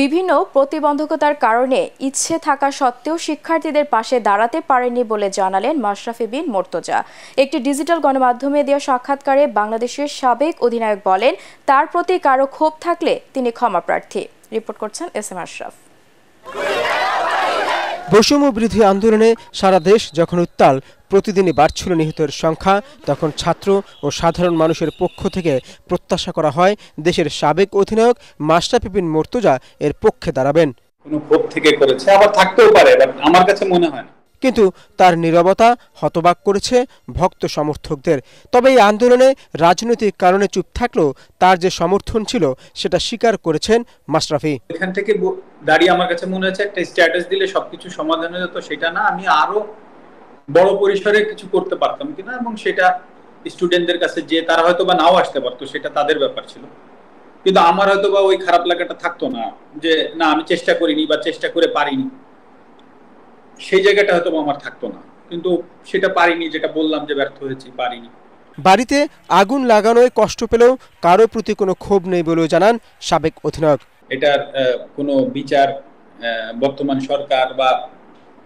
বিভিন্ন প্রতিবন্ধকতার কারণে ইচ্ছে থাকা সত্ত্বেও শিক্ষার্থীদের পাশে দাঁড়াতে পারেনি বলে জানালেন মাশরাফি বিন মোর্তজা একটি ডিজিটাল গণমাধ্যমে দেওয়া সাক্ষাৎকারে বাংলাদেশের সাবেক অধিনায়ক বলেন তার প্রতি কারো ক্ষোভ থাকলে তিনি ক্ষমা প্রার্থী রিপোর্ট করছেন এস এম আশরাফ বৈষম্য বিরোধী আন্দোলনে সারা দেশ যখন উত্তাল প্রতিদিনই বাড়ছিল নিহতের সংখ্যা তখন ছাত্র ও সাধারণ মানুষের পক্ষ থেকে প্রত্যাশা করা হয় দেশের সাবেক অধিনায়ক মাস্টার পিপিন মর্তুজা এর পক্ষে দাঁড়াবেন কিন্তু তার নিরবতা হতবাক করেছে ভক্ত সমর্থকদের তবে এই আন্দোলনে রাজনৈতিক কারণে চুপ থাকলেও তার যে সমর্থন ছিল সেটা স্বীকার করেছেন মাশরাফি এখান থেকে দাঁড়িয়ে আমার কাছে মনে হচ্ছে একটা স্ট্যাটাস দিলে সবকিছু সমাধান হয়ে যেত সেটা না আমি আরো বড় পরিসরে কিছু করতে পারতাম কিনা এবং সেটা স্টুডেন্টদের কাছে যে তারা হয়তো বা নাও আসতে পারতো সেটা তাদের ব্যাপার ছিল কিন্তু আমার হয়তো বা ওই খারাপ লাগাটা থাকতো না যে না আমি চেষ্টা করিনি বা চেষ্টা করে পারিনি সেই জায়গাটা হয়তো আমার থাকতো না কিন্তু সেটা পারিনি যেটা বললাম যে ব্যর্থ হয়েছি পারিনি বাড়িতে আগুন লাগানোয় কষ্ট পেলেও কারো প্রতি কোনো ক্ষোভ নেই বলেও জানান সাবেক অধিনায়ক এটার কোনো বিচার বর্তমান সরকার বা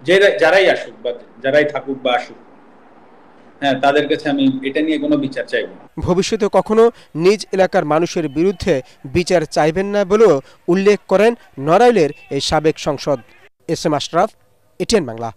যে যারাই আসুক বা যারাই থাকুক বা আসুক হ্যাঁ তাদের কাছে আমি এটা নিয়ে কোনো বিচার চাইব ভবিষ্যতে কখনো নিজ এলাকার মানুষের বিরুদ্ধে বিচার চাইবেন না বলেও উল্লেখ করেন নড়াইলের এই সাবেক সংসদ S M Ashraf ATN Bangla